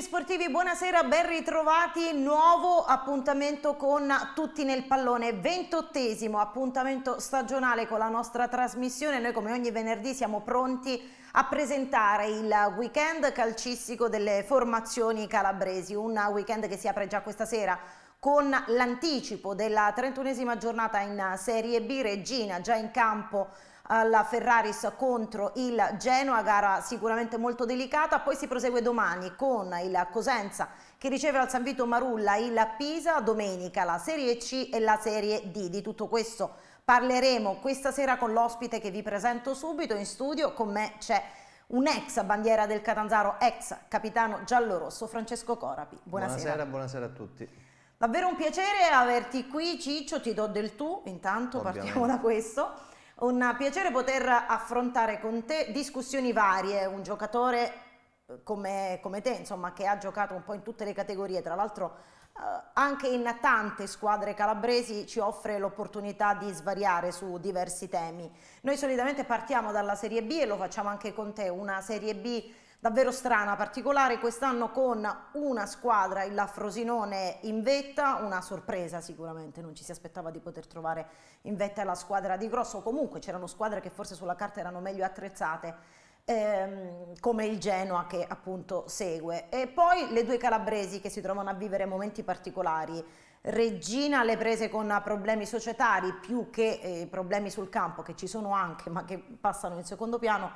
Amici sportivi, buonasera, ben ritrovati. Nuovo appuntamento con Tutti nel pallone, ventottesimo appuntamento stagionale con la nostra trasmissione. Noi come ogni venerdì siamo pronti a presentare il weekend calcistico delle formazioni calabresi, un weekend che si apre già questa sera con l'anticipo della trentunesima giornata in Serie B, Regina già in campo alla Ferraris contro il Genoa, gara sicuramente molto delicata, poi si prosegue domani con il Cosenza che riceve al San Vito Marulla il Pisa, domenica la Serie C e la Serie D. Di tutto questo parleremo questa sera con l'ospite che vi presento subito in studio, con me c'è un ex bandiera del Catanzaro, ex capitano giallorosso Francesco Corapi. Buonasera. Buonasera, buonasera a tutti. Davvero un piacere averti qui Ciccio, ti do del tu, intanto Ovviamente. partiamo da questo. Un piacere poter affrontare con te discussioni varie, un giocatore eh, come, come te, insomma, che ha giocato un po' in tutte le categorie, tra l'altro eh, anche in tante squadre calabresi ci offre l'opportunità di svariare su diversi temi. Noi solitamente partiamo dalla Serie B e lo facciamo anche con te, una Serie B davvero strana, particolare quest'anno con una squadra, il Frosinone in vetta, una sorpresa sicuramente, non ci si aspettava di poter trovare in vetta la squadra di Grosso, comunque c'erano squadre che forse sulla carta erano meglio attrezzate Ehm, come il Genoa che appunto segue. E poi le due calabresi che si trovano a vivere momenti particolari. Regina le prese con problemi societari più che eh, problemi sul campo che ci sono anche ma che passano in secondo piano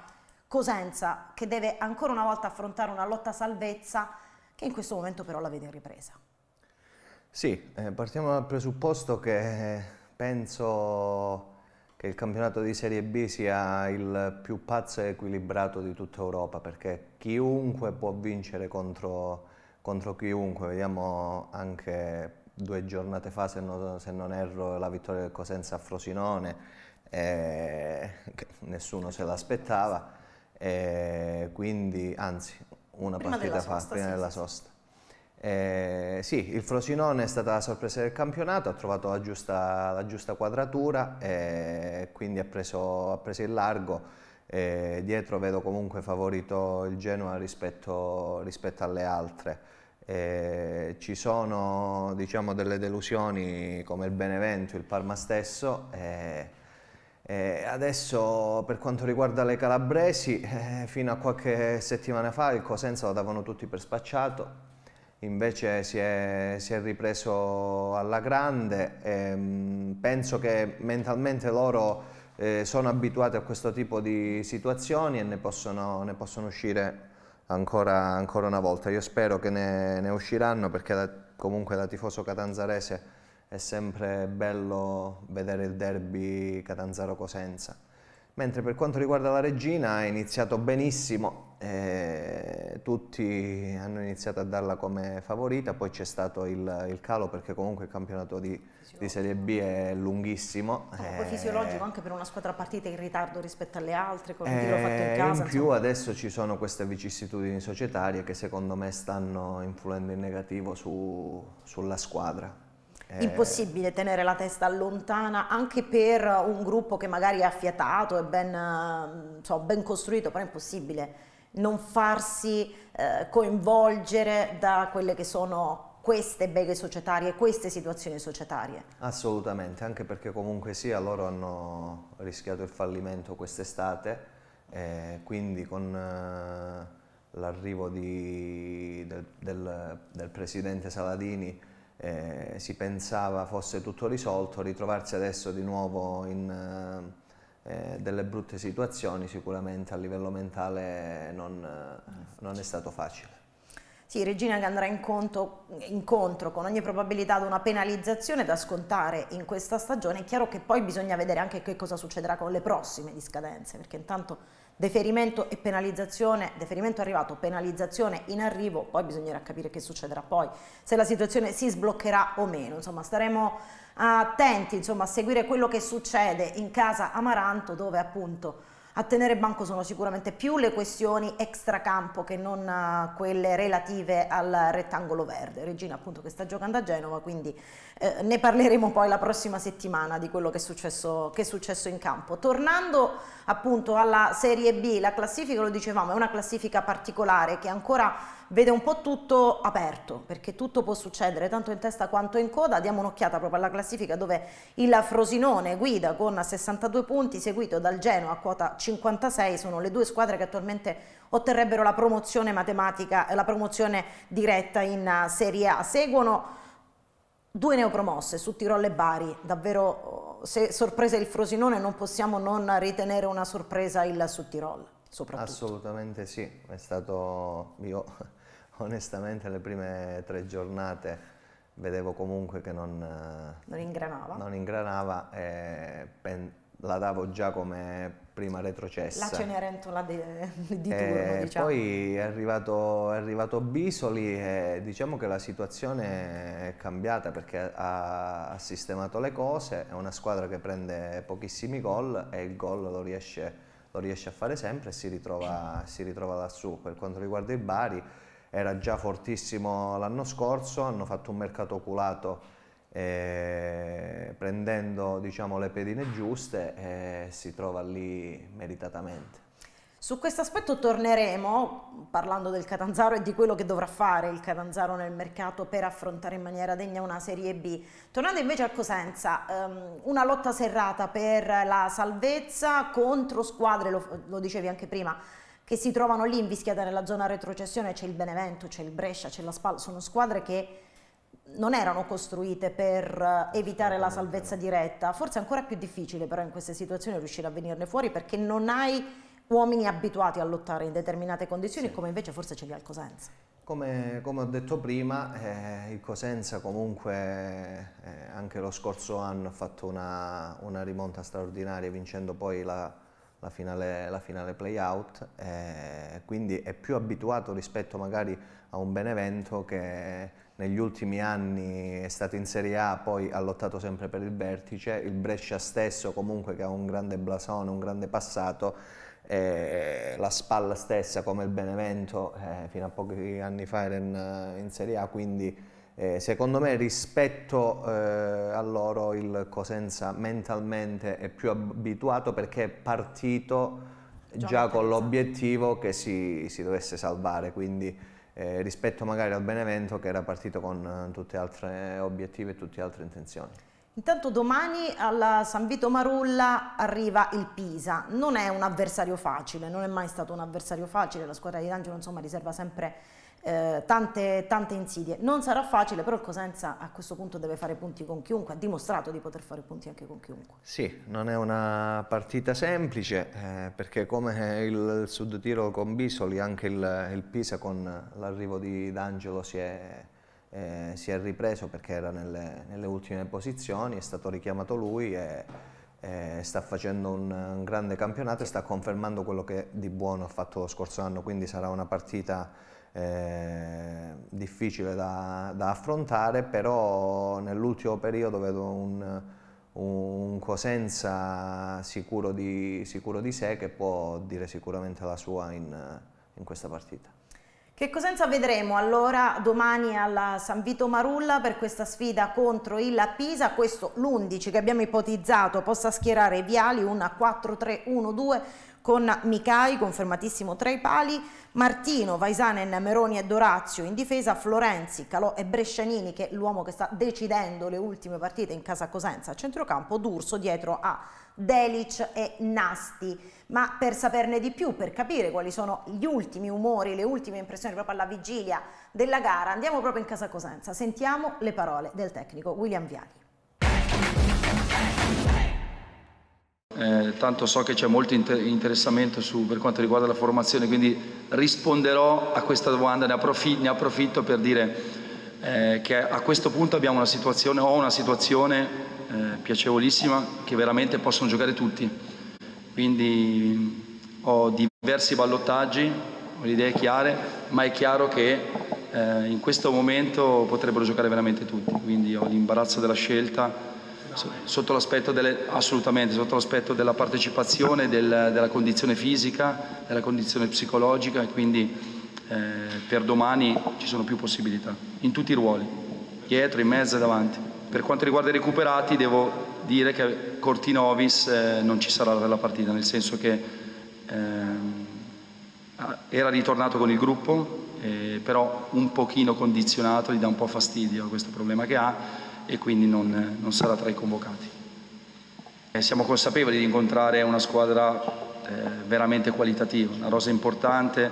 Cosenza che deve ancora una volta affrontare una lotta salvezza che in questo momento però la vede in ripresa. Sì, eh, partiamo dal presupposto che eh, penso che il campionato di Serie B sia il più pazzo e equilibrato di tutta Europa perché chiunque può vincere contro, contro chiunque, vediamo anche due giornate fa se non, se non erro la vittoria del Cosenza a Frosinone, eh, nessuno se l'aspettava eh, quindi, anzi, una prima partita della fa, prima sì, della sosta. Eh, sì, il Frosinone è stata la sorpresa del campionato, ha trovato la giusta, la giusta quadratura e quindi ha preso, ha preso il largo. dietro vedo comunque favorito il Genoa rispetto, rispetto alle altre. Eh, ci sono diciamo, delle delusioni come il Benevento, il Parma stesso. Eh, eh, adesso per quanto riguarda le calabresi, eh, fino a qualche settimana fa il Cosenza lo davano tutti per spacciato, invece si è, si è ripreso alla grande. E, ehm, penso che mentalmente loro eh, sono abituati a questo tipo di situazioni e ne possono, ne possono uscire ancora, ancora, una volta. Io spero che ne, ne usciranno perché da, comunque da tifoso catanzarese è sempre bello vedere il derby Catanzaro-Cosenza. Mentre per quanto riguarda la Regina è iniziato benissimo, eh, tutti hanno iniziato a darla come favorita, poi c'è stato il, il, calo perché comunque il campionato di, di Serie B è lunghissimo. No, eh, poi fisiologico anche per una squadra partita in ritardo rispetto alle altre, con eh, fatto in casa. In più insomma. adesso ci sono queste vicissitudini societarie che secondo me stanno influendo in negativo su, sulla squadra eh. Impossibile tenere la testa lontana anche per un gruppo che magari è affiatato, e ben, eh, so, ben costruito, però è impossibile non farsi eh, coinvolgere da quelle che sono queste beghe societarie, queste situazioni societarie. Assolutamente, anche perché comunque sia loro hanno rischiato il fallimento quest'estate, eh, quindi con eh, l'arrivo del, del, del presidente Saladini eh, si pensava fosse tutto risolto, ritrovarsi adesso di nuovo in eh, eh delle brutte situazioni sicuramente a livello mentale non, eh, non è stato facile. Sì, Regina che andrà incontro, incontro, con ogni probabilità ad una penalizzazione da scontare in questa stagione. È chiaro che poi bisogna vedere anche che cosa succederà con le prossime discadenze, perché intanto Deferimento e penalizzazione, deferimento arrivato, penalizzazione in arrivo, poi bisognerà capire che succederà poi, se la situazione si sbloccherà o meno, insomma staremo attenti insomma, a seguire quello che succede in casa Amaranto dove appunto a tenere banco sono sicuramente più le questioni extracampo che non eh, quelle relative al rettangolo verde. Regina appunto che sta giocando a Genova, quindi eh, ne parleremo poi la prossima settimana di quello che è, successo, che è, successo, in campo. Tornando appunto alla Serie B, la classifica, lo dicevamo, è una classifica particolare che ancora vede un po' tutto aperto, perché tutto può succedere tanto in testa quanto in coda. Diamo un'occhiata proprio alla classifica dove il Frosinone guida con 62 punti, seguito dal Genoa a quota 56, sono le due squadre che attualmente otterrebbero la promozione matematica, eh, la promozione diretta in eh, Serie A. Seguono due neopromosse su Tirol e Bari, davvero oh, se sorpresa il Frosinone non possiamo non ritenere una sorpresa il su Tirol. Assolutamente sì, è stato, io onestamente le prime tre giornate vedevo comunque che non, eh, non ingranava, non ingranava e pen- la davo già come prima retrocessa. La Cenerentola de, di turno, diciamo. Poi è arrivato, è arrivato, Bisoli e diciamo che la situazione è cambiata perché ha, ha sistemato le cose, è una squadra che prende pochissimi gol e il gol lo riesce, lo riesce a fare sempre e si ritrova, si ritrova lassù. Per quanto riguarda i Bari era già fortissimo l'anno scorso, hanno fatto un mercato oculato eh, prendendo diciamo, le pedine giuste eh, si trova lì meritatamente. Su questo aspetto torneremo parlando del Catanzaro e di quello che dovrà fare il Catanzaro nel mercato per affrontare in maniera degna una Serie B. Tornando invece a Cosenza, um, una lotta serrata per la salvezza contro squadre, lo, lo dicevi anche prima, che si trovano lì in invischiate nella zona retrocessione, c'è il Benevento, c'è il Brescia, c'è la Spal, sono squadre che non erano costruite per eh, evitare la salvezza diretta, forse è ancora più difficile però in queste situazioni riuscire a venirne fuori perché non hai uomini abituati a lottare in determinate condizioni sì. come invece forse ce li ha il Cosenza. Come, come ho detto prima, eh, il Cosenza comunque eh, anche lo scorso anno ha fatto una, una rimonta straordinaria vincendo poi la, la finale, la finale playout, eh, quindi è più abituato rispetto magari a un Benevento che negli ultimi anni è stato in Serie A, poi ha lottato sempre per il vertice, il Brescia stesso comunque che ha un grande blasone, un grande passato, eh, la spalla stessa come il Benevento eh, fino a pochi anni fa era in, in Serie A, quindi eh, secondo me rispetto eh, a loro il Cosenza mentalmente è più abituato perché è partito già, con l'obiettivo che si, si, dovesse salvare, quindi eh, rispetto magari al Benevento che era partito con eh, tutte altre obiettivi e tutte altre intenzioni. Intanto domani alla San Vito Marulla arriva il Pisa, non è un avversario facile, non è mai stato un avversario facile, la squadra di D'Angelo insomma riserva sempre eh, tante, tante, insidie. Non sarà facile, però il Cosenza a questo punto deve fare punti con chiunque, ha dimostrato di poter fare punti anche con chiunque. Sì, non è una partita semplice, eh, perché come il Sud Tiro con Bisoli, anche il, il Pisa con l'arrivo di D'Angelo si è, eh, si è ripreso perché era nelle, nelle, ultime posizioni, è stato richiamato lui e, e sta facendo un, un grande campionato e sta confermando quello che di buono ha fatto lo scorso anno, quindi sarà una partita eh, difficile da, da, affrontare, però nell'ultimo periodo vedo un, un Cosenza sicuro di, sicuro di, sé che può dire sicuramente la sua in, in questa partita. Che Cosenza vedremo allora domani alla San Vito Marulla per questa sfida contro il Pisa, questo l'11 che abbiamo ipotizzato possa schierare Viali, una 4-3-1-2 con Micai confermatissimo tra i pali, Martino, Vaisanen, Meroni e Dorazio in difesa, Florenzi, Calò e Brescianini che è l'uomo che sta decidendo le ultime partite in casa Cosenza a centrocampo, D'Urso dietro a Delic e Nasti. Ma per saperne di più, per capire quali sono gli ultimi umori, le ultime impressioni proprio alla vigilia della gara, andiamo proprio in casa Cosenza, sentiamo le parole del tecnico William Viali. eh, tanto so che c'è molto inter interessamento su, per quanto riguarda la formazione, quindi risponderò a questa domanda, ne, approf ne approfitto per dire eh, che a questo punto abbiamo una situazione, ho una situazione eh, piacevolissima che veramente possono giocare tutti, quindi ho diversi ballottaggi, ho le idee chiare, ma è chiaro che eh, in questo momento potrebbero giocare veramente tutti, quindi ho l'imbarazzo della scelta sotto l'aspetto della partecipazione, del, della condizione fisica, della condizione psicologica e quindi eh, per domani ci sono più possibilità, in tutti i ruoli, dietro, in mezzo e davanti. Per quanto riguarda i recuperati devo dire che Cortinovis eh, non ci sarà per la partita, nel senso che eh, era ritornato con il gruppo, eh, però un pochino condizionato, gli dà un po' fastidio questo problema che ha e quindi non, non sarà tra i convocati. Eh, siamo consapevoli di incontrare una squadra eh, veramente qualitativa, una rosa importante,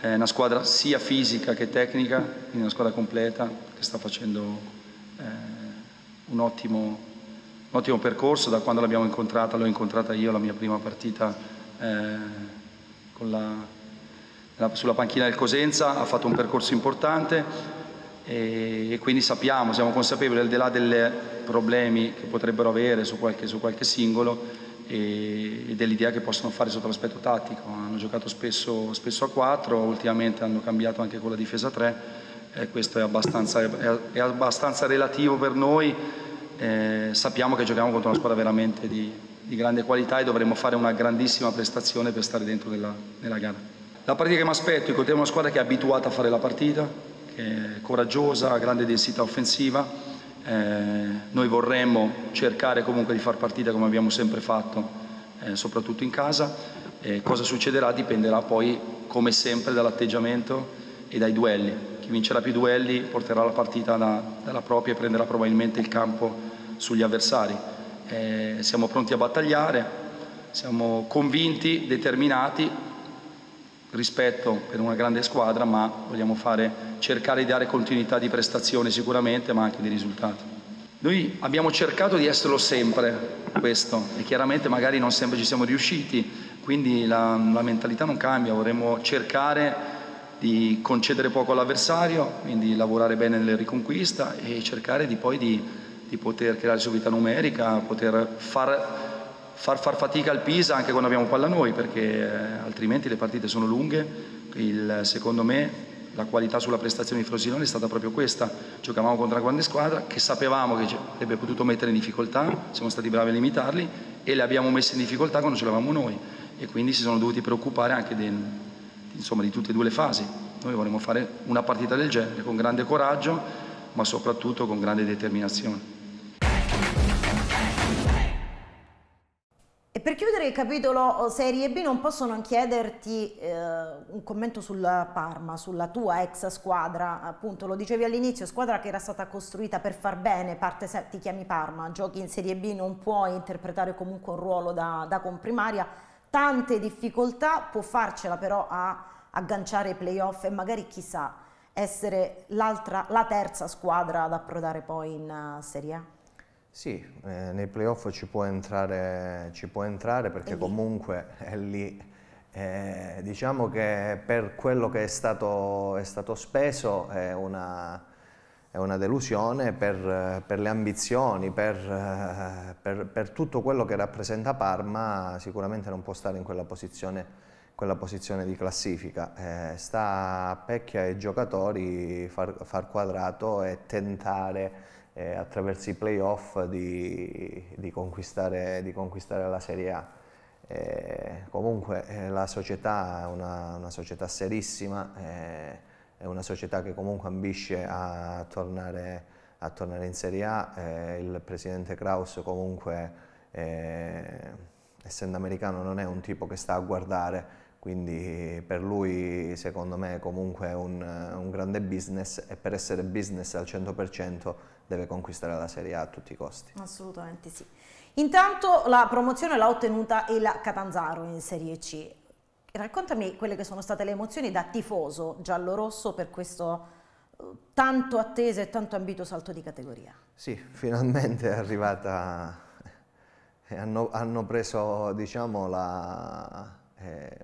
eh, una squadra sia fisica che tecnica, quindi una squadra completa che sta facendo eh, un ottimo, un, ottimo, percorso. Da quando l'abbiamo incontrata, l'ho incontrata io, la mia prima partita eh, la, la, sulla panchina del Cosenza, ha fatto un percorso importante e, quindi sappiamo, siamo consapevoli al di là dei problemi che potrebbero avere su qualche, su qualche singolo e, e dell'idea che possono fare sotto l'aspetto tattico. Hanno giocato spesso, spesso a 4, ultimamente hanno cambiato anche con la difesa a 3 e questo è abbastanza, è, è abbastanza relativo per noi. Eh, sappiamo che giochiamo contro una squadra veramente di, di, grande qualità e dovremo fare una grandissima prestazione per stare dentro nella, nella gara. La partita che mi aspetto è contro una squadra che è abituata a fare la partita, eh, coraggiosa, a grande densità offensiva. Eh, noi vorremmo cercare comunque di far partita come abbiamo sempre fatto, eh, soprattutto in casa. Eh, cosa succederà dipenderà poi, come sempre, dall'atteggiamento e dai duelli. Chi vincerà più duelli porterà la partita da, dalla propria e prenderà probabilmente il campo sugli avversari. Eh, siamo pronti a battagliare, siamo convinti, determinati rispetto per una grande squadra, ma vogliamo fare, cercare di dare continuità di prestazione sicuramente, ma anche di risultati. Noi abbiamo cercato di esserlo sempre, questo, e chiaramente magari non sempre ci siamo riusciti, quindi la, la mentalità non cambia, vorremmo cercare di concedere poco all'avversario, quindi lavorare bene nella riconquista e cercare di poi di, di poter creare subita numerica, poter far far, far fatica al Pisa anche quando abbiamo palla noi, perché eh, altrimenti le partite sono lunghe. Il, secondo me la qualità sulla prestazione di Frosinone è stata proprio questa. Giocavamo contro una grande squadra che sapevamo che ci avrebbe potuto mettere in difficoltà, siamo stati bravi a limitarli e le abbiamo messe in difficoltà quando ce l'avevamo noi e quindi si sono dovuti preoccupare anche del, insomma, di tutte e due le fasi. Noi vorremmo fare una partita del genere con grande coraggio ma soprattutto con grande determinazione. E per chiudere il capitolo oh, Serie B non posso non chiederti eh, un commento sulla Parma, sulla tua ex squadra, appunto lo dicevi all'inizio, squadra che era stata costruita per far bene, parte se ti chiami Parma, giochi in Serie B, non puoi interpretare comunque un ruolo da, da comprimaria, tante difficoltà, può farcela però a agganciare i playoff e magari chissà essere la terza squadra ad approdare poi in eh, Serie A. Sì, eh, nei playoff ci può entrare, ci può entrare perché lì. comunque è lì. Eh, diciamo che per quello che è stato, è stato speso è una, è una delusione per, per, le ambizioni, per, per, per, tutto quello che rappresenta Parma, sicuramente non può stare in quella posizione, quella posizione di classifica. Eh, sta a Pecchia ai giocatori far, far quadrato e tentare eh, attraverso i playoff di, di, conquistare, di, conquistare, la Serie A. Eh, comunque eh, la società è una, una società serissima, eh, è una società che comunque ambisce a tornare, a tornare in Serie A, eh, il presidente Kraus comunque essendo americano non è un tipo che sta a guardare, quindi per lui secondo me è comunque un, un grande business e per essere business al 100% deve conquistare la Serie A a tutti i costi. Assolutamente sì. Intanto la promozione l'ha ottenuta il Catanzaro in Serie C. Raccontami quelle che sono state le emozioni da tifoso giallorosso per questo eh, tanto atteso e tanto ambito salto di categoria. Sì, finalmente è arrivata, eh, hanno, hanno preso diciamo, la, eh,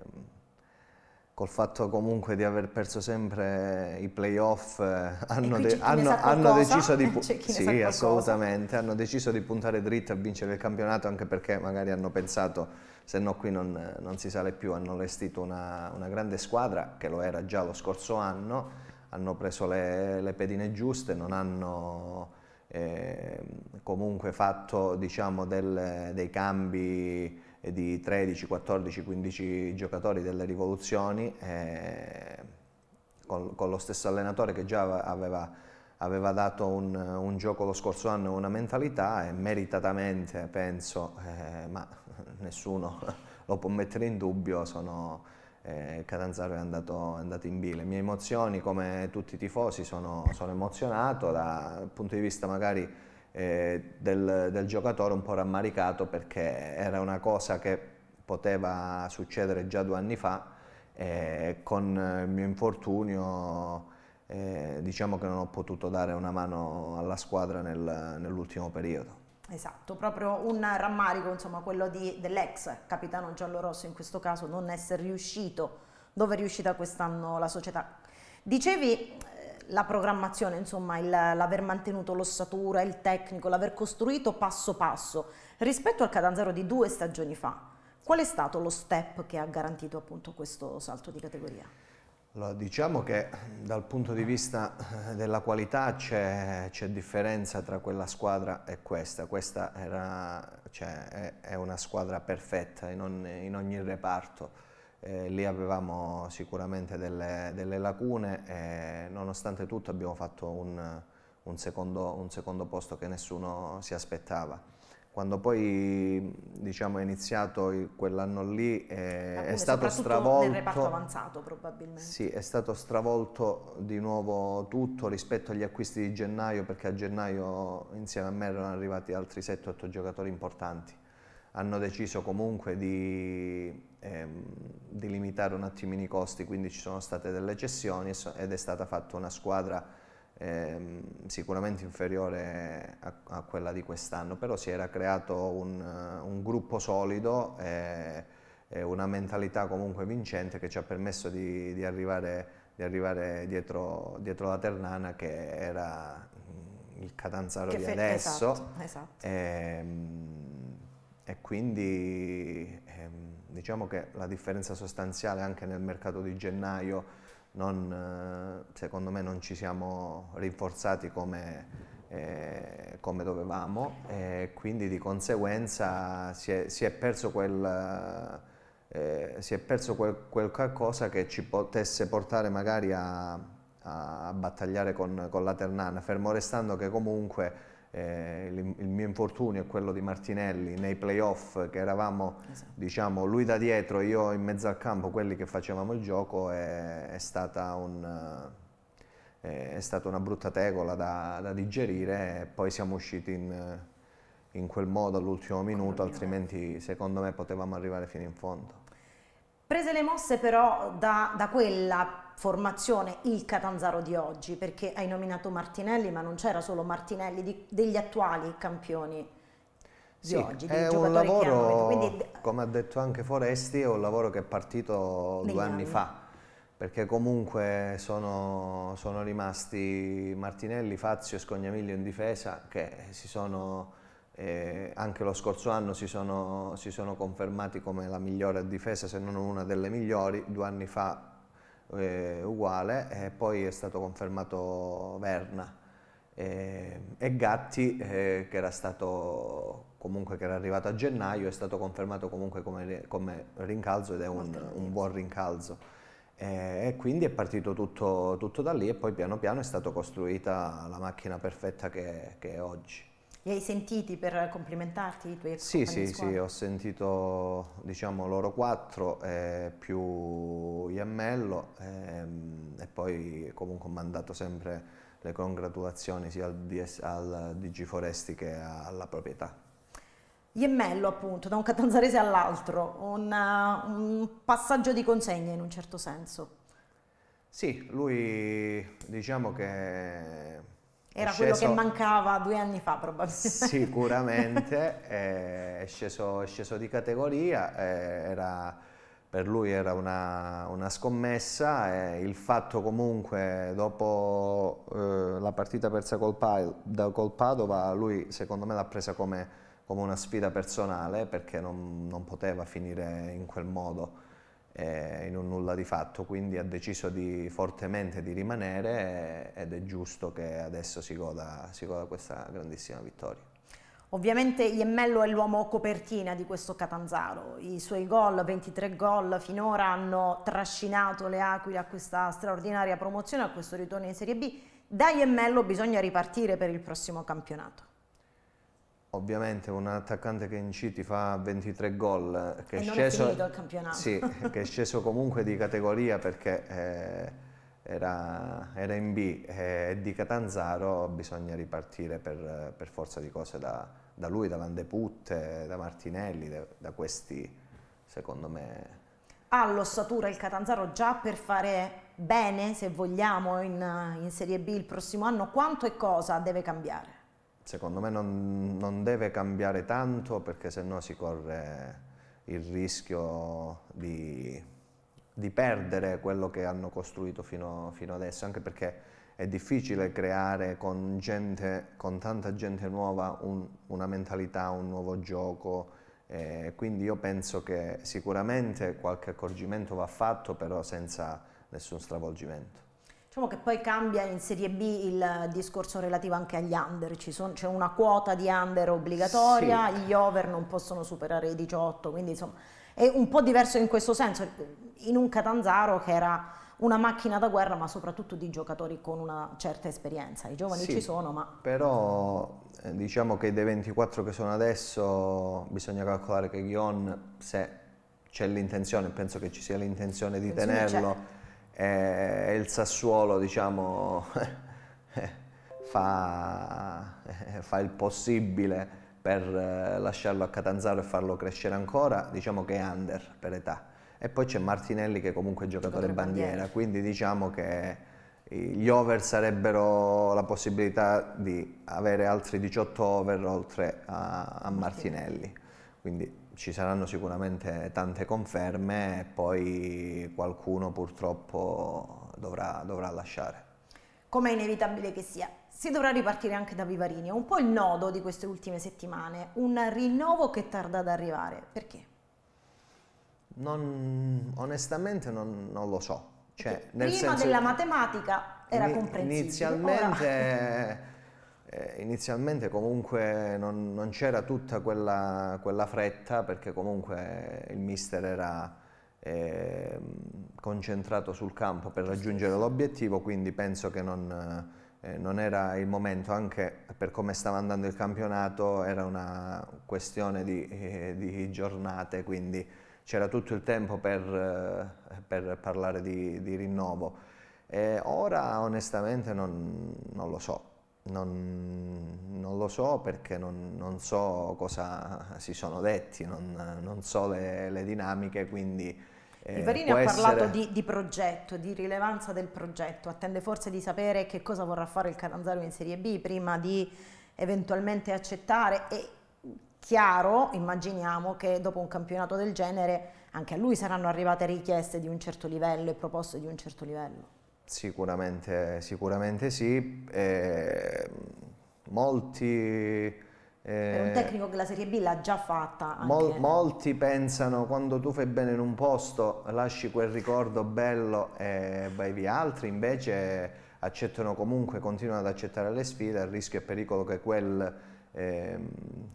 col fatto comunque di aver perso sempre i playoff, eh, hanno, de- hanno, hanno, deciso di pu- cioè, sì, assolutamente, hanno deciso di puntare dritto a vincere il campionato anche perché magari hanno pensato se no qui non, non si sale più, hanno allestito una, una, grande squadra che lo era già lo scorso anno, hanno preso le, le pedine giuste, non hanno eh, comunque fatto diciamo, del, dei cambi di 13, 14, 15 giocatori delle rivoluzioni eh, con, con, lo stesso allenatore che già aveva, aveva dato un, un, gioco lo scorso anno e una mentalità e meritatamente penso, eh, ma nessuno lo può mettere in dubbio, sono, eh, Catanzaro è andato, è andato, in bile. Le mie emozioni, come tutti i tifosi, sono, sono emozionato dal punto di vista magari eh, del, del, giocatore un po' rammaricato perché era una cosa che poteva succedere già due anni fa e eh, con il mio infortunio eh, diciamo che non ho potuto dare una mano alla squadra nel, nell'ultimo periodo. Esatto, proprio un rammarico, insomma, quello dell'ex capitano giallorosso in questo caso non essere riuscito dove è riuscita quest'anno la società. Dicevi la programmazione, insomma, l'aver mantenuto l'ossatura, il tecnico, l'aver costruito passo passo rispetto al Catanzaro di due stagioni fa. Qual è stato lo step che ha garantito appunto questo salto di categoria? Allora, diciamo che dal punto di vista della qualità c'è, differenza tra quella squadra e questa. Questa era, cioè, è, una squadra perfetta in ogni, in ogni reparto eh, lì avevamo sicuramente delle, delle lacune e eh, nonostante tutto abbiamo fatto un, un, secondo, un, secondo, posto che nessuno si aspettava. Quando poi diciamo, è iniziato quell'anno lì eh, Alcune, è stato stravolto... Nel reparto avanzato probabilmente. Sì, è stato stravolto di nuovo tutto rispetto agli acquisti di gennaio perché a gennaio insieme a me erano arrivati altri 7-8 giocatori importanti hanno deciso comunque di, ehm, di, limitare un attimino i costi, quindi ci sono state delle cessioni ed è stata fatta una squadra ehm, sicuramente inferiore a, a quella di quest'anno, però si era creato un, un gruppo solido e, e, una mentalità comunque vincente che ci ha permesso di, di, arrivare, di arrivare, dietro, dietro la Ternana che era il Catanzaro che di adesso. Esatto, esatto. E, ehm, e quindi ehm, diciamo che la differenza sostanziale anche nel mercato di gennaio non, eh, secondo me non ci siamo rinforzati come, eh, come dovevamo e quindi di conseguenza si è, si è perso quel... Eh, si è perso quel, quel, qualcosa che ci potesse portare magari a, a battagliare con, con, la Ternana, fermo restando che comunque eh, il, mio infortunio e quello di Martinelli nei playoff che eravamo esatto. diciamo lui da dietro e io in mezzo al campo quelli che facevamo il gioco è, è stata un eh, è stata una brutta tegola da, da digerire e poi siamo usciti in, in quel modo all'ultimo minuto altrimenti secondo me potevamo arrivare fino in fondo Prese le mosse però da, da quella formazione il Catanzaro di oggi, perché hai nominato Martinelli, ma non c'era solo Martinelli, di, degli attuali campioni di sì, oggi, dei giocatori lavoro, Quindi, come ha detto anche Foresti, è un lavoro che è partito due anni, anni fa, perché comunque sono, sono, rimasti Martinelli, Fazio e Scognamiglio in difesa, che si sono... Eh, anche lo scorso anno si sono, si sono confermati come la migliore difesa, se non una delle migliori, due anni fa eh, uguale, e poi è stato confermato Verna eh, e Gatti eh, che era stato comunque che era arrivato a gennaio è stato confermato comunque come, come rincalzo ed è un, un buon rincalzo e quindi è partito tutto, tutto, da lì e poi piano piano è stata costruita la macchina perfetta che, che è oggi. Li hai sentiti per complimentarti i tuoi sì, compagni Sì, sì, ho sentito diciamo loro quattro eh, più Iammello ehm, e poi comunque ho mandato sempre le congratulazioni sia al, DS, al DG Foresti che alla proprietà. Iemmello appunto, da un catanzarese all'altro, un, eh, un passaggio di consegna in un certo senso. Sì, lui diciamo che era quello che mancava due anni fa probabilmente. Sicuramente, eh, è, sceso, è, sceso, di categoria, eh, era, per lui era una, una scommessa, eh, il fatto comunque dopo eh, la partita persa col, pa- col Padova, lui secondo me l'ha presa come, come una sfida personale perché non, non poteva finire in quel modo eh, in un nulla di fatto, quindi ha deciso di, fortemente di rimanere eh, ed è giusto che adesso si goda, si goda questa grandissima vittoria. Ovviamente Iemmello è l'uomo copertina di questo Catanzaro, i suoi gol, 23 gol finora hanno trascinato le Aquile a questa straordinaria promozione, a questo ritorno in Serie B. Da Iemmello bisogna ripartire per il prossimo campionato ovviamente un attaccante che in C fa 23 gol, eh, che, è sceso, è sì, che è sceso comunque di categoria perché eh, era, era, in B eh, e di Catanzaro bisogna ripartire per, per forza di cose da, da, lui, da Van de Putte, eh, da Martinelli, da, da questi secondo me... Ha l'ossatura il Catanzaro già per fare bene, se vogliamo, in, in Serie B il prossimo anno, quanto e cosa deve cambiare? secondo me non, non deve cambiare tanto perché sennò si corre il rischio di, di perdere quello che hanno costruito fino, fino adesso, anche perché è difficile creare con, gente, con tanta gente nuova un, una mentalità, un nuovo gioco, eh, quindi io penso che sicuramente qualche accorgimento va fatto, però senza nessun stravolgimento. Diciamo che poi cambia in Serie B il discorso relativo anche agli under, c'è una quota di under obbligatoria, sì. gli over non possono superare i 18, quindi insomma è un po' diverso in questo senso, in un Catanzaro che era una macchina da guerra ma soprattutto di giocatori con una certa esperienza, i giovani sì, ci sono ma... Però eh, diciamo che dei 24 che sono adesso bisogna calcolare che Ghion se c'è l'intenzione, penso che ci sia l'intenzione di penso tenerlo e il Sassuolo diciamo, fa, fa, il possibile per eh, lasciarlo a Catanzaro e farlo crescere ancora, diciamo che è under per età. E poi c'è Martinelli che comunque è giocatore bandiera, bandiera, quindi diciamo che gli over sarebbero la possibilità di avere altri 18 over oltre a, a Martinelli. Quindi ci saranno sicuramente tante conferme e poi qualcuno purtroppo dovrà, dovrà lasciare. Come è inevitabile che sia, si dovrà ripartire anche da Vivarini, è un po' il nodo di queste ultime settimane, un rinnovo che tarda ad arrivare, perché? Non, onestamente non, non, lo so. Cioè, prima senso, della matematica era comprensibile. Inizialmente... Ora... eh, inizialmente comunque non, non c'era tutta quella, quella, fretta perché comunque il mister era eh, concentrato sul campo per raggiungere l'obiettivo, quindi penso che non, eh, non, era il momento, anche per come stava andando il campionato era una questione di, eh, di giornate, quindi c'era tutto il tempo per, eh, per parlare di, di rinnovo. E eh, ora onestamente non, non lo so, non, non, lo so perché non, non, so cosa si sono detti, non, non so le, le, dinamiche, quindi... Eh, Ivarini ha parlato di, di, progetto, di rilevanza del progetto, attende forse di sapere che cosa vorrà fare il Catanzaro in Serie B prima di eventualmente accettare e chiaro, immaginiamo che dopo un campionato del genere anche a lui saranno arrivate richieste di un certo livello e proposte di un certo livello. Sicuramente, sicuramente sì. Eh, molti... è un eh, tecnico che la Serie B l'ha già fatta. Mol, molti pensano quando tu fai bene in un posto lasci quel ricordo bello e vai via. Altri invece accettano comunque, continuano ad accettare le sfide, il rischio e il pericolo che quel, eh,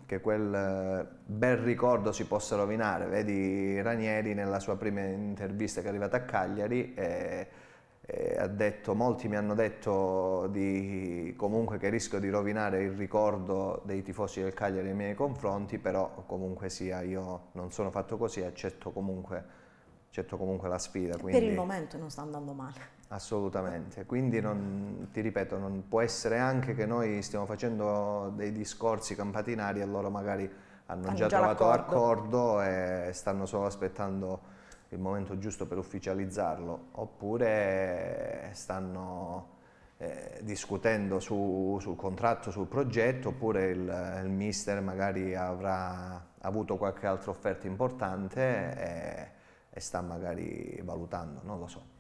che quel eh, bel ricordo si possa rovinare. Vedi Ranieri nella sua prima intervista che è arrivata a Cagliari. Eh, eh, ha detto, molti mi hanno detto di, comunque che rischio di rovinare il ricordo dei tifosi del Cagliari nei miei confronti, però comunque sia io non sono fatto così, accetto comunque, accetto comunque la sfida. Quindi, per il momento non sta andando male. Assolutamente, quindi non, ti ripeto, non può essere anche che noi stiamo facendo dei discorsi campatinari e loro magari hanno, hanno già, già trovato accordo e stanno solo aspettando il momento giusto per ufficializzarlo, oppure eh, stanno eh, discutendo su, sul contratto, sul progetto, oppure il, il, mister magari avrà avuto qualche altra offerta importante e, eh, e sta magari valutando, non lo so.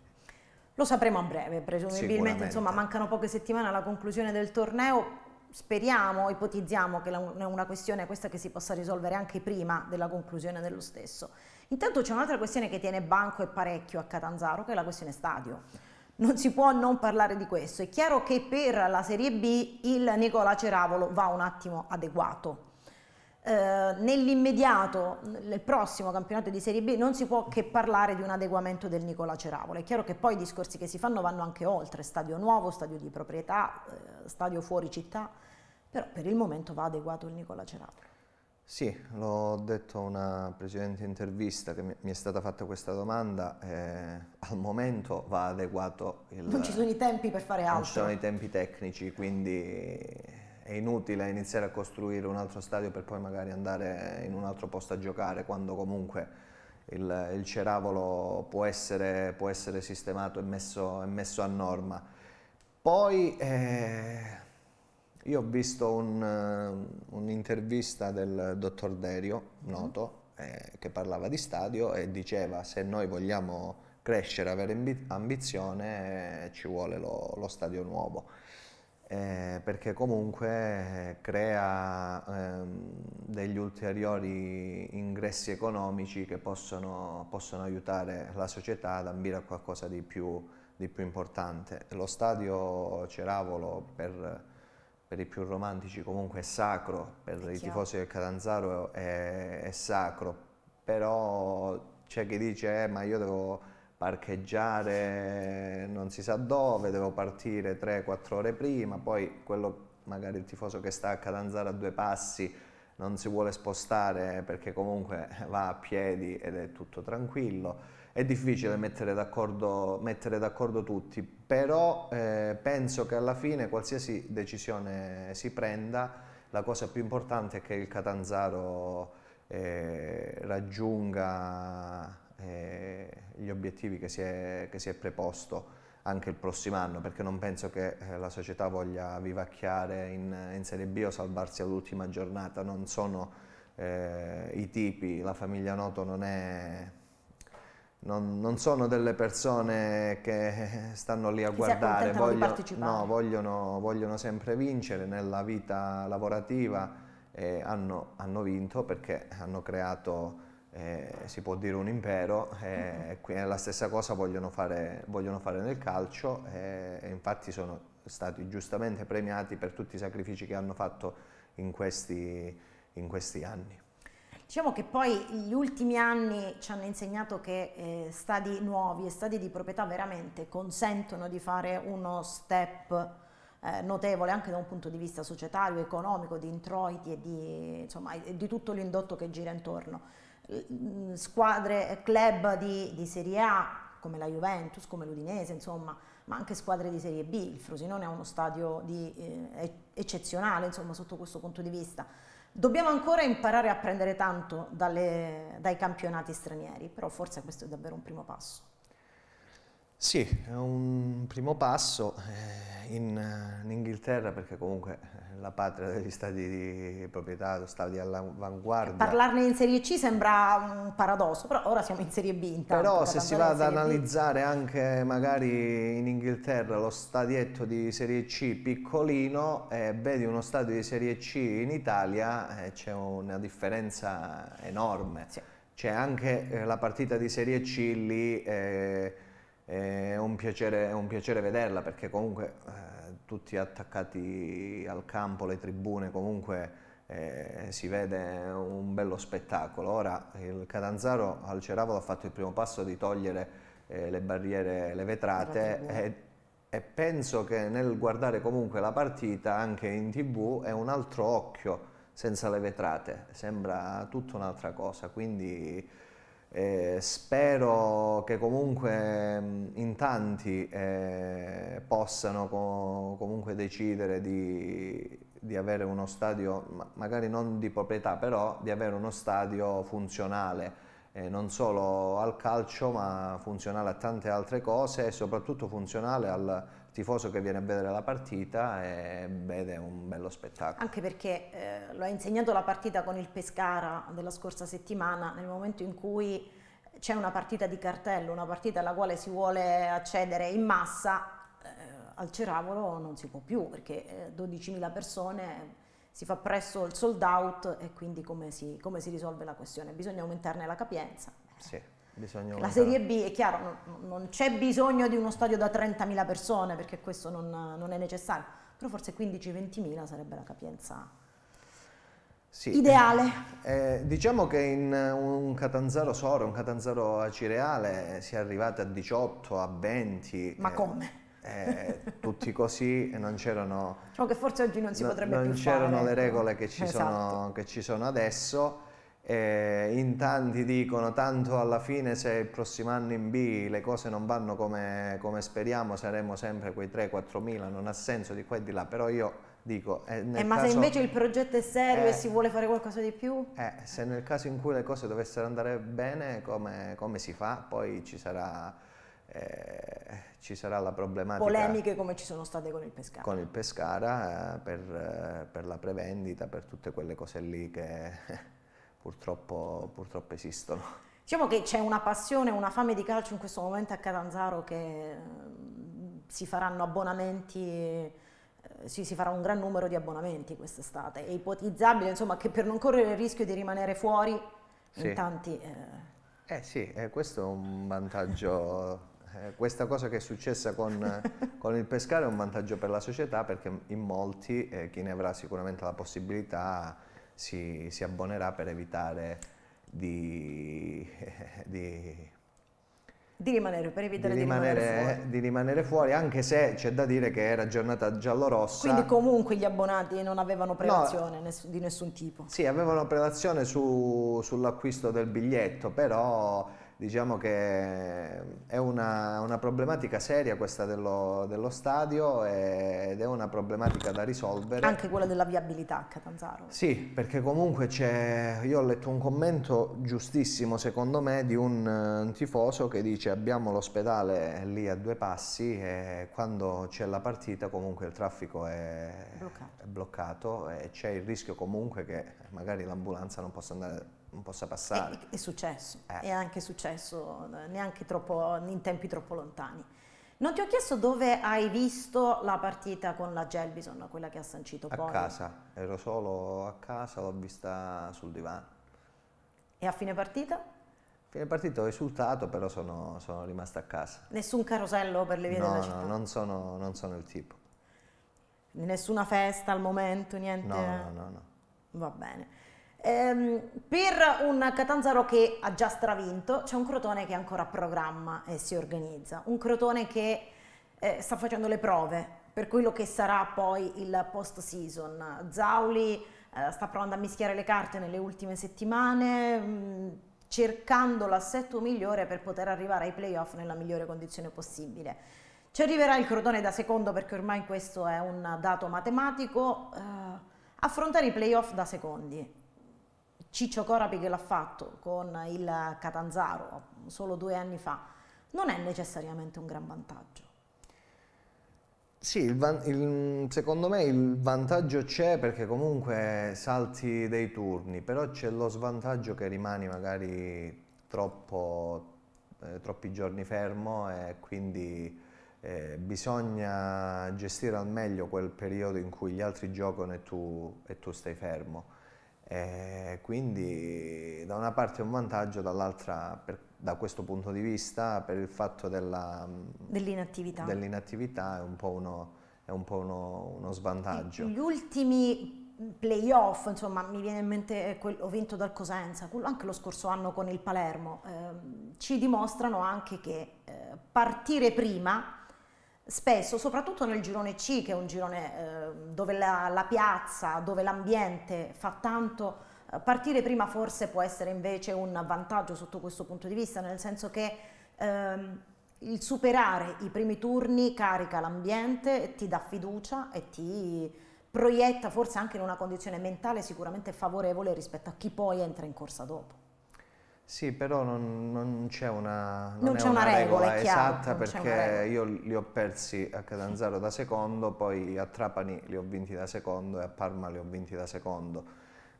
Lo sapremo a breve, presumibilmente, insomma mancano poche settimane alla conclusione del torneo, speriamo, ipotizziamo che è una questione questa che si possa risolvere anche prima della conclusione dello stesso. Intanto c'è un'altra questione che tiene banco e parecchio a Catanzaro, che è la questione stadio. Non si può non parlare di questo. È chiaro che per la Serie B il Nicola Ceravolo va un attimo adeguato. Eh, nell'immediato, nel prossimo campionato di Serie B, non si può che parlare di un adeguamento del Nicola Ceravolo. È chiaro che poi i discorsi che si fanno vanno anche oltre, stadio nuovo, stadio di proprietà, eh, stadio fuori città, però per il momento va adeguato il Nicola Ceravolo. Sì, l'ho detto a una precedente intervista che mi è stata fatta questa domanda, eh, al momento va adeguato il... Non ci sono i tempi per fare altro. Non ci sono i tempi tecnici, quindi è inutile iniziare a costruire un altro stadio per poi magari andare in un altro posto a giocare quando comunque il, il ceravolo può essere, può essere sistemato e messo, messo, a norma. Poi... Eh, io ho visto un, eh, un'intervista del dottor Derio, noto, eh, che parlava di stadio e diceva se noi vogliamo crescere, avere ambizione eh, ci vuole lo, lo stadio nuovo. Eh, perché comunque eh, crea ehm, degli ulteriori ingressi economici che possono, possono, aiutare la società ad ambire a qualcosa di più, di più importante. Lo stadio Ceravolo per per i più romantici comunque è sacro, per è i tifosi del Catanzaro è, è sacro, però c'è chi dice eh, ma io devo parcheggiare non si sa dove, devo partire 3-4 ore prima, poi quello magari il tifoso che sta a Catanzaro a due passi non si vuole spostare perché comunque va a piedi ed è tutto tranquillo è difficile mettere d'accordo, mettere d'accordo tutti, però eh, penso che alla fine qualsiasi decisione si prenda, la cosa più importante è che il Catanzaro eh, raggiunga eh, gli obiettivi che si, è, che si, è, preposto anche il prossimo anno, perché non penso che eh, la società voglia vivacchiare in, in Serie B o salvarsi all'ultima giornata, non sono eh, i tipi, la famiglia Noto non è non, non, sono delle persone che stanno lì a che guardare, voglio, no, vogliono, vogliono, sempre vincere nella vita lavorativa e hanno, hanno vinto perché hanno creato, eh, si può dire, un impero e mm-hmm. la stessa cosa vogliono fare, vogliono fare nel calcio e, e, infatti sono stati giustamente premiati per tutti i sacrifici che hanno fatto in questi, in questi anni. Diciamo che poi gli ultimi anni ci hanno insegnato che eh, stadi nuovi e stadi di proprietà veramente consentono di fare uno step eh, notevole anche da un punto di vista societario, economico, di introiti e di, insomma, di tutto l'indotto che gira intorno. Squadre, club di, di Serie A come la Juventus, come l'Udinese, insomma, ma anche squadre di Serie B. Il Frosinone è uno stadio di, eh, eccezionale, insomma, sotto questo punto di vista Dobbiamo ancora imparare a prendere tanto dalle, dai campionati stranieri, però forse questo è davvero un primo passo. Sì, è un primo passo eh, in, eh, in Inghilterra perché comunque eh, la patria degli stati di proprietà, stati all'avanguardia. Parlarne in Serie C sembra un paradosso, però ora siamo in Serie B. Intanto, però se si va ad analizzare B. anche magari in Inghilterra lo stadietto di Serie C piccolino e eh, vedi uno stadio di Serie C in Italia eh, c'è una differenza enorme. Sì. C'è anche eh, la partita di Serie C lì è un piacere, è un piacere vederla perché comunque eh, tutti attaccati al campo, le tribune comunque eh, si vede un bello spettacolo. Ora il Catanzaro al Ceravolo ha fatto il primo passo di togliere eh, le barriere, le vetrate e, e, penso che nel guardare comunque la partita anche in tv è un altro occhio senza le vetrate, sembra tutta un'altra cosa, quindi eh, spero che comunque in tanti eh, possano co comunque decidere di, di, avere uno stadio, ma magari non di proprietà, però di avere uno stadio funzionale, eh, non solo al calcio ma funzionale a tante altre cose e soprattutto funzionale al, tifoso che viene a vedere la partita e vede un bello spettacolo. Anche perché eh, lo ha insegnato la partita con il Pescara della scorsa settimana, nel momento in cui c'è una partita di cartello, una partita alla quale si vuole accedere in massa, eh, al Ceravolo non si può più perché 12.000 eh, persone si fa presso il sold out e quindi come si, come si risolve la questione? Bisogna aumentarne la capienza. Sì. Bisogna la Serie B è chiaro, non, non c'è bisogno di uno stadio da 30.000 persone perché questo non, non è necessario, però forse 15-20.000 sarebbe la capienza sì, ideale. Eh, eh, diciamo che in un Catanzaro Soro, un Catanzaro Acireale eh, si è arrivati a 18, a 20. Ma eh, come? Eh, tutti così e non c'erano... Diciamo che forse oggi non si potrebbe no, più Non c'erano le regole ecco. che ci, esatto. sono, che ci sono adesso eh, in tanti dicono tanto alla fine se il prossimo anno in B le cose non vanno come, come speriamo saremo sempre quei 3-4 mila, non ha senso di qua e di là, però io dico... Eh, eh, ma caso, se invece il progetto è serio e eh. si vuole fare qualcosa di più? Eh, se nel caso in cui le cose dovessero andare bene, come, come si fa? Poi ci sarà... Eh, ci sarà la problematica polemiche come ci sono state con il Pescara con il Pescara eh, per, eh, per la prevendita per tutte quelle cose lì che purtroppo, purtroppo esistono. Diciamo che c'è una passione, una fame di calcio in questo momento a Catanzaro che mm, si faranno abbonamenti, eh, si, si farà un gran numero di abbonamenti quest'estate. È ipotizzabile insomma, che per non correre il rischio di rimanere fuori sì. in tanti... Eh, eh sì, eh, questo è un vantaggio, eh, questa cosa che è successa con, con, il pescare è un vantaggio per la società perché in molti, eh, chi ne avrà sicuramente la possibilità, si, si abbonerà per evitare di, di di rimanere, per evitare di rimanere, di rimanere, fuori. Di rimanere fuori. anche se c'è da dire che era giornata giallo-rossa. Quindi comunque gli abbonati non avevano prelazione no, di nessun tipo. Sì, avevano prelazione su, sull'acquisto del biglietto, però diciamo che è una, una problematica seria questa dello, dello stadio ed è una problematica da risolvere. Anche quella della viabilità a Catanzaro. Sì, perché comunque c'è, io ho letto un commento giustissimo secondo me di un, eh, un tifoso che dice abbiamo l'ospedale lì a due passi e quando c'è la partita comunque il traffico è bloccato, è bloccato e c'è il rischio comunque che magari l'ambulanza non possa andare non possa passare. È, è successo, eh. è anche successo troppo, in tempi troppo lontani. Non ti ho chiesto dove hai visto la partita con la Gelbison, quella che ha sancito a poi. A casa, ero solo a casa, l'ho vista sul divano. E a fine partita? Fine partita ho esultato, però sono, sono rimasta a casa. Nessun carosello per le vie no, della città? No, non sono, non sono il tipo. Nessuna festa al momento, niente? No, no, no. no. Va bene. Ehm, per un Catanzaro che ha già stravinto, c'è un Crotone che ancora programma e si organizza, un Crotone che eh, sta facendo le prove per quello che sarà poi il post season. Zauli eh, sta provando a mischiare le carte nelle ultime settimane, mh, mm, cercando l'assetto migliore per poter arrivare ai playoff nella migliore condizione possibile. Ci arriverà il Crotone da secondo perché ormai questo è un dato matematico. Eh, affrontare i playoff da secondi Ciccio Corapi che l'ha fatto con il Catanzaro solo due anni fa, non è necessariamente un gran vantaggio. Sì, il van il, secondo me il vantaggio c'è perché comunque salti dei turni, però c'è lo svantaggio che rimani magari troppo, eh, troppi giorni fermo e quindi eh, bisogna gestire al meglio quel periodo in cui gli altri giocano e tu, e tu stai fermo. E quindi da una parte è un vantaggio, dall'altra per, da questo punto di vista per il fatto mm, dell'inattività. Dell è un po' uno, un po uno, uno svantaggio. Gli ultimi playoff, insomma, mi viene in mente eh, quello vinto dal Cosenza, quello anche lo scorso anno con il Palermo, eh, ci dimostrano anche che eh, partire prima spesso, soprattutto nel girone C, che è un girone eh, dove la, la, piazza, dove l'ambiente fa tanto, eh, partire prima forse può essere invece un vantaggio sotto questo punto di vista, nel senso che ehm, il superare i primi turni carica l'ambiente, ti dà fiducia e ti proietta forse anche in una condizione mentale sicuramente favorevole rispetto a chi poi entra in corsa dopo. Sì, però non, non c'è una, non non è una, una regola, regola chiaro, esatta perché io li ho persi a Catanzaro da secondo, poi a Trapani li ho vinti da secondo e a Parma li ho vinti da secondo.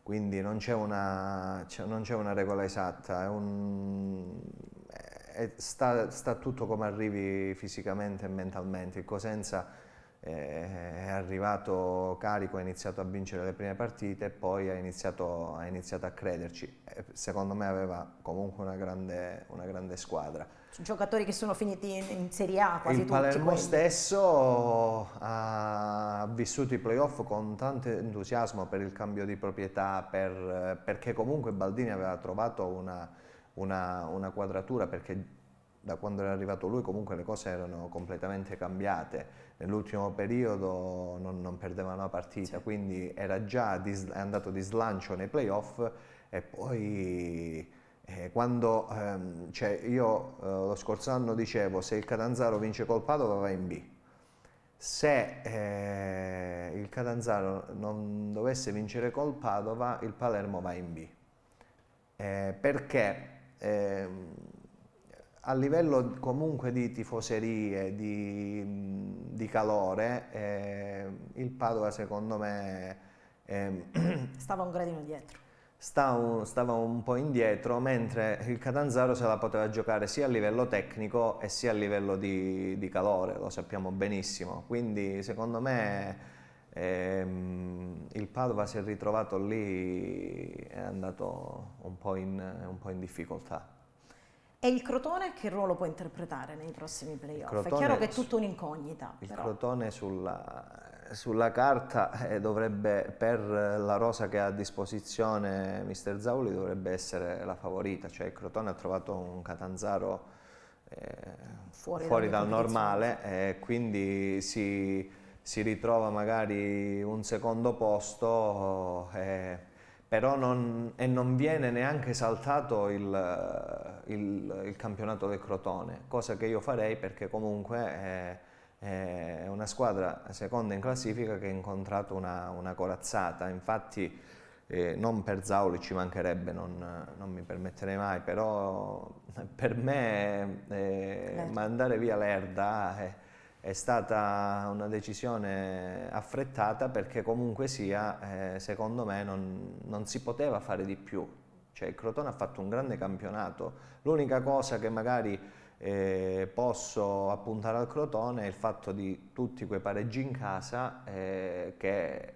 Quindi non c'è una, una, regola esatta, è un, è, sta, sta tutto come arrivi fisicamente e mentalmente. Il Cosenza eh, è arrivato carico, ha iniziato a vincere le prime partite e poi ha iniziato, ha iniziato a crederci. Eh, secondo me aveva comunque una grande, una grande squadra. Giocatori che sono finiti in Serie A quasi Il tutti. Il Palermo quelli. stesso ha vissuto i playoff con tanto entusiasmo per il cambio di proprietà, per, perché comunque Baldini aveva trovato una, una, una quadratura, perché da quando era arrivato lui comunque le cose erano completamente cambiate nell'ultimo periodo non, non perdeva una partita, sì. quindi era già di, è andato di slancio nei playoff e poi eh, quando ehm, cioè io eh, lo scorso anno dicevo se il Catanzaro vince col Padova va in B, se eh, il Catanzaro non dovesse vincere col Padova il Palermo va in B, eh, perché... Ehm, a livello comunque di tifoserie, di, di calore, eh, il Padova secondo me... Eh, stava un gradino dietro. Un, stava un po' indietro, mentre il Catanzaro se la poteva giocare sia a livello tecnico e sia a livello di, di calore, lo sappiamo benissimo. Quindi secondo me eh, il Padova si è ritrovato lì, è andato un po' in, un po in difficoltà. E il Crotone che ruolo può interpretare nei prossimi playoff? Crotone, è chiaro che è tutto un'incognita. Il però. Crotone sulla, sulla carta eh, dovrebbe, per la rosa che ha a disposizione mister Zauli, dovrebbe essere la favorita. Cioè il Crotone ha trovato un Catanzaro eh, fuori, fuori dal normale e quindi si, si, ritrova magari un secondo posto eh, però non, e non viene neanche saltato il, eh, il, il, campionato del Crotone, cosa che io farei perché comunque è, è una squadra seconda in classifica che ha incontrato una, una corazzata, infatti eh, non per Zauli ci mancherebbe, non, non, mi permetterei mai, però per me eh, certo. mandare via l'erda... Eh, è stata una decisione affrettata perché comunque sia, eh, secondo me, non, non, si poteva fare di più. Cioè, il Crotone ha fatto un grande campionato. L'unica cosa che magari eh, posso appuntare al Crotone è il fatto di tutti quei pareggi in casa eh, che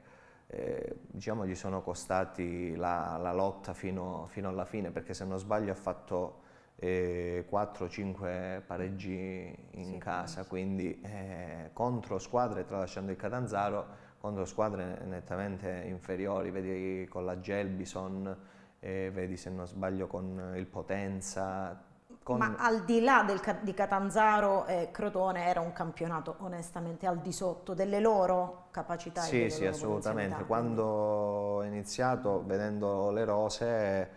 eh, diciamo, gli sono costati la, la lotta fino, fino alla fine, perché se non sbaglio ha fatto 4-5 pareggi in sì, casa, quindi eh, contro squadre, tralasciando il Catanzaro, contro squadre nettamente inferiori, vedi con la Gelbison, eh, vedi se non sbaglio con il Potenza. Con... Ma al di là del, di Catanzaro, eh, Crotone era un campionato onestamente al di sotto delle loro capacità. Sì, sì, assolutamente. Quando ho iniziato vedendo le rose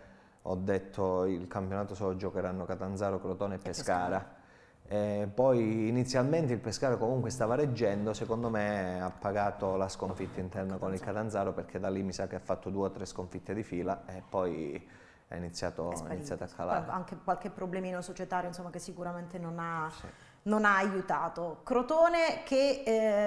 ho detto il campionato solo giocheranno Catanzaro, Crotone e Pescara. E poi inizialmente il Pescara comunque stava reggendo, secondo me ha pagato la sconfitta interna con il Catanzaro perché da lì mi sa che ha fatto due o tre sconfitte di fila e poi è iniziato, è iniziato a calare. anche qualche problemino societario insomma, che sicuramente non ha... Sì non ha aiutato. Crotone che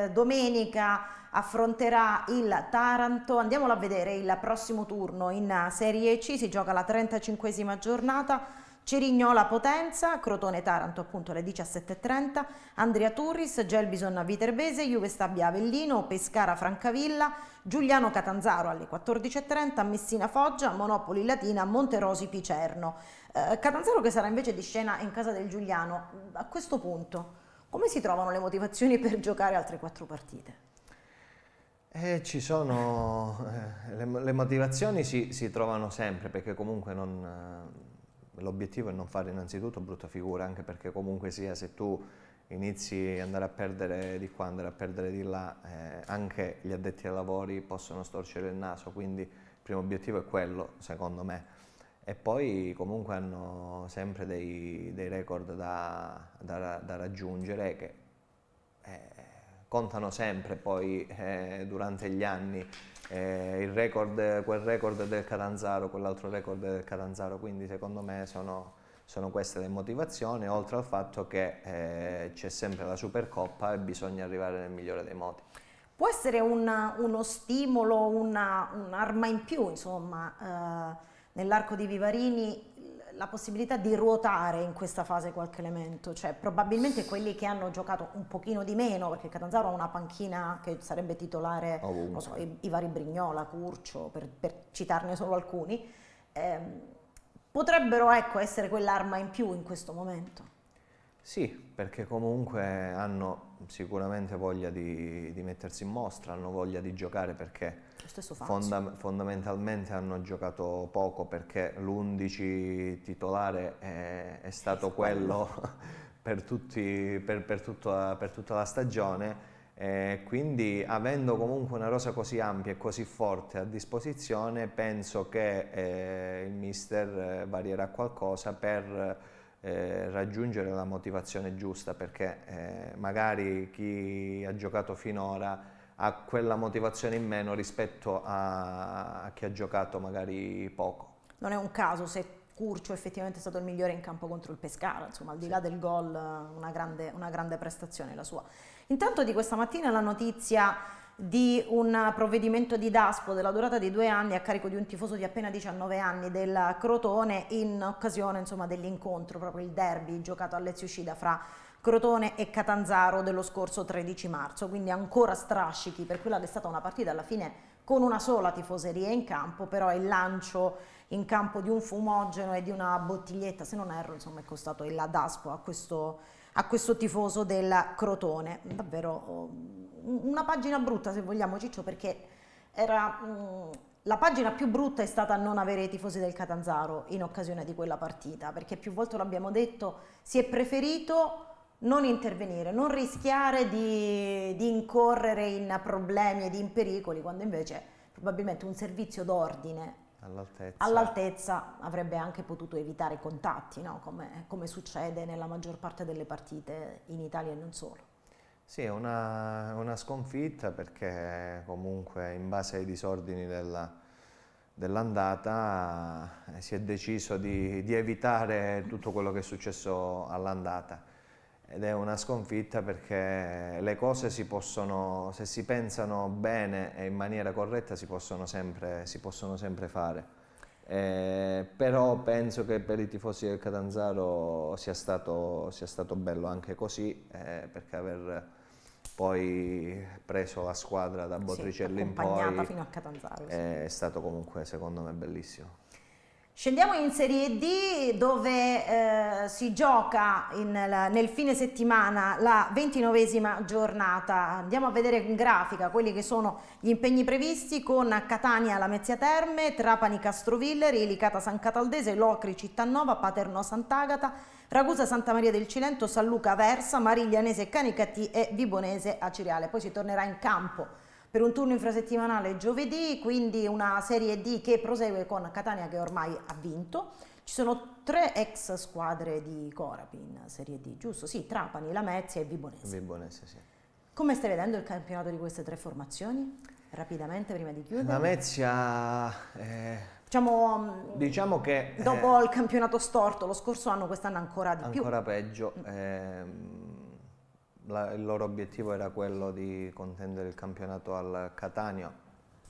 eh, domenica affronterà il Taranto, andiamolo a vedere il prossimo turno in Serie C, si gioca la 35esima giornata. Cerignola Potenza, Crotone Taranto appunto alle 17.30, Andrea Turris, Gelbison Viterbese, Juve Stabia Avellino, Pescara Francavilla, Giuliano Catanzaro alle 14.30, Messina Foggia, Monopoli Latina, Monterosi Picerno. Eh, Catanzaro che sarà invece di scena in casa del Giuliano, a questo punto come si trovano le motivazioni per giocare altre quattro partite? Eh, ci sono, eh, le, le, motivazioni si, si, trovano sempre perché comunque eh, l'obiettivo è non fare innanzitutto brutta figura anche perché comunque sia se tu inizi ad andare a perdere di qua, andare a perdere di là, eh, anche gli addetti ai lavori possono storcere il naso quindi il primo obiettivo è quello secondo me e poi comunque hanno sempre dei, dei record da, da, da, raggiungere che eh, contano sempre poi eh, durante gli anni eh, il record, quel record del Catanzaro, quell'altro record del Catanzaro, quindi secondo me sono, sono queste le motivazioni, oltre al fatto che eh, c'è sempre la Supercoppa e bisogna arrivare nel migliore dei modi può essere una, uno stimolo, un'arma in più, insomma, eh, nell'arco di Vivarini la possibilità di ruotare in questa fase qualche elemento, cioè probabilmente quelli che hanno giocato un pochino di meno, perché Catanzaro ha una panchina che sarebbe titolare, so, i, i, vari Brignola, Curcio, per, per citarne solo alcuni, ehm, potrebbero ecco, essere quell'arma in più in questo momento. Sì, perché comunque hanno sicuramente voglia di, di mettersi in mostra, hanno voglia di giocare perché stesso Fazio. Fonda- fondamentalmente hanno giocato poco perché l'11 titolare è, è stato quello per, tutti, per, per, tutta, per, tutta, la stagione. E eh, quindi avendo comunque una rosa così ampia e così forte a disposizione penso che eh, il mister eh, varierà qualcosa per eh, raggiungere la motivazione giusta perché eh, magari chi ha giocato finora ha quella motivazione in meno rispetto a, chi ha giocato magari poco. Non è un caso se Curcio effettivamente è stato il migliore in campo contro il Pescara, insomma al di sì. là del gol una grande, una grande prestazione la sua. Intanto di questa mattina la notizia di un provvedimento di Daspo della durata di due anni a carico di un tifoso di appena 19 anni del Crotone in occasione dell'incontro, proprio il derby giocato a Uscida fra Crotone e Catanzaro dello scorso 13 marzo, quindi ancora strascichi per quella che è stata una partita alla fine con una sola tifoseria in campo, però il lancio in campo di un fumogeno e di una bottiglietta, se non erro, insomma, è costato il daspo a questo, a questo tifoso del Crotone. Davvero um, una pagina brutta, se vogliamo, Ciccio, perché era, mh, mm, la pagina più brutta è stata non avere i tifosi del Catanzaro in occasione di quella partita, perché più volte l'abbiamo detto, si è preferito non intervenire, non rischiare di, di incorrere in problemi ed in pericoli, quando invece probabilmente un servizio d'ordine All'altezza. All'altezza. avrebbe anche potuto evitare contatti, no? come, come, succede nella maggior parte delle partite in Italia e non solo. Sì, è una, una, sconfitta perché comunque in base ai disordini dell'andata eh, si è deciso di, di evitare tutto quello che è successo all'andata ed è una sconfitta perché le cose si possono, se si pensano bene e in maniera corretta, si possono sempre, si possono sempre fare. Eh, però penso che per i tifosi del Catanzaro sia stato, sia stato bello anche così, eh, perché aver poi preso la squadra da Botricello sì, in poi fino a Catanzaro, sì. Eh, è stato comunque secondo me bellissimo. Scendiamo in Serie D dove eh, si gioca in, nel fine settimana la ventinovesima giornata. Andiamo a vedere in grafica quelli che sono gli impegni previsti con Catania Lamezia Terme, Trapani Castroville, Rielicata San Cataldese, Locri Cittanova, Paternò Sant'Agata, Ragusa Santa Maria del Cilento, San Luca Versa, Mariglianese Canicati e Vibonese a Poi si tornerà in campo per un turno infrasettimanale giovedì, quindi una Serie D che prosegue con Catania che ormai ha vinto. Ci sono tre ex squadre di Corapi in Serie D, giusto? Sì, Trapani, Lamezia e Vibonese. Vibonese, sì. Come stai vedendo il campionato di queste tre formazioni? Rapidamente, prima di chiudere. Lamezia... Eh... Diciamo, mm, diciamo, che... Dopo eh... il campionato storto lo scorso anno, quest'anno ancora di ancora più. Ancora peggio. Mm. Ehm, la, il loro obiettivo era quello di contendere il campionato al Catania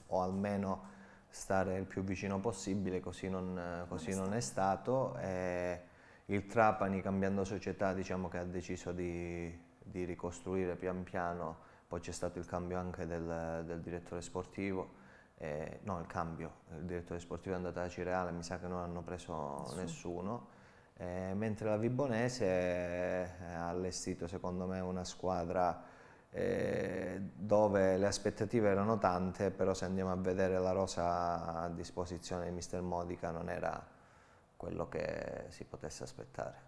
o almeno stare il più vicino possibile, così non, così non è stato. E il Trapani cambiando società diciamo che ha deciso di, di ricostruire pian piano, poi c'è stato il cambio anche del, del direttore sportivo. Eh, no, il cambio, il direttore sportivo è andato a Cireale, mi sa che non hanno preso nessuno eh, mentre la Vibonese eh, ha allestito secondo me una squadra eh, dove le aspettative erano tante, però se andiamo a vedere la rosa a disposizione di Mister Modica non era quello che si potesse aspettare.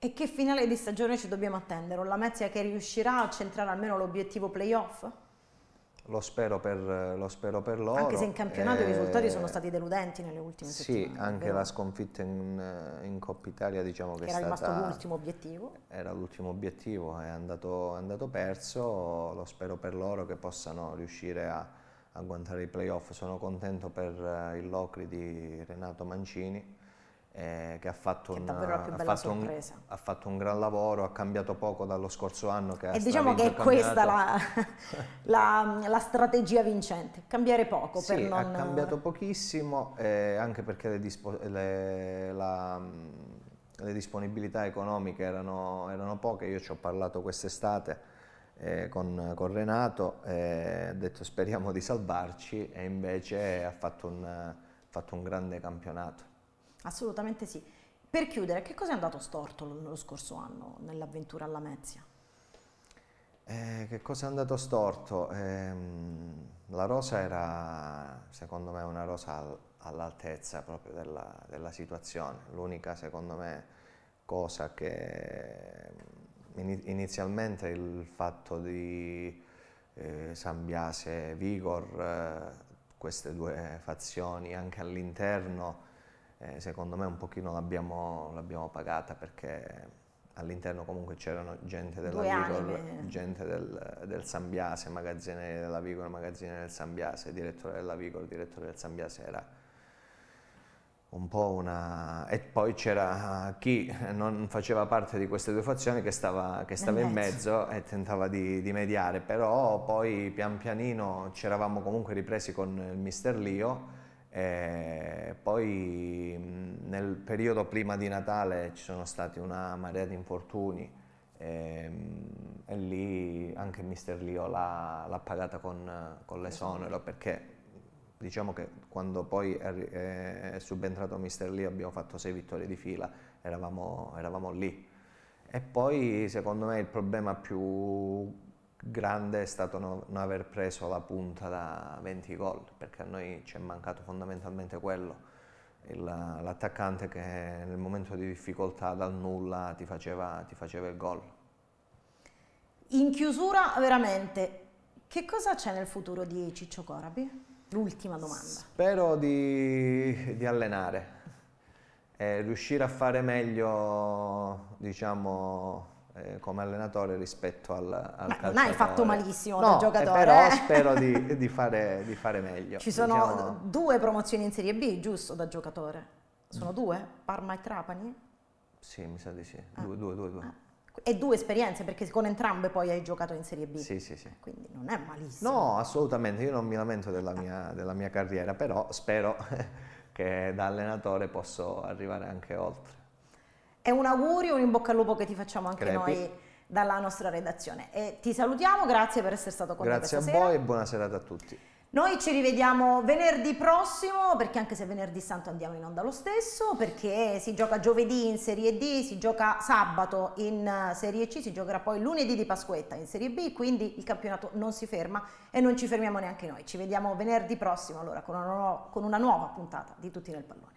E che finale di stagione ci dobbiamo attendere? La Lamezia che riuscirà a centrare almeno l'obiettivo playoff? Lo spero, per, lo spero per loro. Anche se in campionato e... i risultati sono eh, stati deludenti nelle ultime sì, settimane. Sì, anche vero? la sconfitta in, in, Coppa Italia diciamo che, che era stata, rimasto l'ultimo obiettivo. Era l'ultimo obiettivo, è andato, è andato, perso, lo spero per loro che possano riuscire a, agguantare i playoff. Sono contento per eh, il Locri di Renato Mancini eh, che ha fatto, che un, ha, fatto un, ha fatto, un, gran lavoro, ha cambiato poco dallo scorso anno. e diciamo che è questa la, la, la, strategia vincente, cambiare poco. Sì, per non... ha cambiato pochissimo, eh, anche perché le, dispo le, la, le disponibilità economiche erano, erano, poche, io ci ho parlato quest'estate. Eh, con, con, Renato, eh, ha detto speriamo di salvarci e invece ha fatto un, fatto un grande campionato. Assolutamente sì. Per chiudere, che cosa è andato storto lo scorso anno nell'avventura alla Mezia? Eh, che cosa è andato storto? Eh, la rosa era, secondo me, una rosa all'altezza proprio della, della situazione. L'unica, secondo me, cosa che ehm, inizialmente il fatto di eh, San e Vigor, eh, queste due fazioni anche all'interno, eh, secondo me un pochino l'abbiamo, l'abbiamo pagata perché all'interno comunque c'erano gente della Due Vigor, anime. gente del, del Sambiase, magazziniere della Vigor, magazziniere del Sambiase, direttore della Vigor, direttore del Sambiase era un po' una... e poi c'era chi non faceva parte di queste due fazioni che stava, che stava in mezzo e tentava di, di, mediare, però poi pian pianino ci eravamo comunque ripresi con il mister Lio e eh, poi nel periodo prima di Natale ci sono stati una marea di infortuni e, ehm, e lì anche Mister Lio l'ha, l'ha pagata con, con l'esonero perché diciamo che quando poi è, è subentrato Mister Lio abbiamo fatto sei vittorie di fila, eravamo, eravamo, lì. E poi secondo me il problema più grande è stato non no aver preso la punta da 20 gol, perché a noi ci è mancato fondamentalmente quello, l'attaccante che nel momento di difficoltà dal nulla ti faceva, ti faceva il gol. In chiusura veramente, che cosa c'è nel futuro di Ciccio Corabi? L'ultima domanda. Spero di, di allenare, e eh, riuscire a fare meglio, diciamo, eh, come allenatore rispetto al, al Beh, calciatore. Non hai fatto malissimo no, giocatore. Eh, però eh. spero di, di, fare, di, fare, meglio. Ci sono diciamo... due promozioni in Serie B, giusto, da giocatore? Sono mm. due? Parma e Trapani? Sì, mi sa di sì. Ah. Due, due, due. due. Ah. E due esperienze, perché con entrambe poi hai giocato in Serie B. Sì, sì, sì. Quindi non è malissimo. No, assolutamente, io non mi lamento della mia, della mia carriera, però spero che da allenatore posso arrivare anche oltre è un augurio, un in bocca al lupo che ti facciamo anche Crepi. noi dalla nostra redazione. E ti salutiamo, grazie per essere stato con grazie noi. Grazie a voi e buona serata a tutti. Noi ci rivediamo venerdì prossimo, perché anche se venerdì santo andiamo in onda lo stesso, perché si gioca giovedì in Serie D, si gioca sabato in Serie C, si giocherà poi lunedì di Pasquetta in Serie B, quindi il campionato non si ferma e non ci fermiamo neanche noi. Ci vediamo venerdì prossimo allora con una, nuova, con una nuova puntata di Tutti nel Pallone.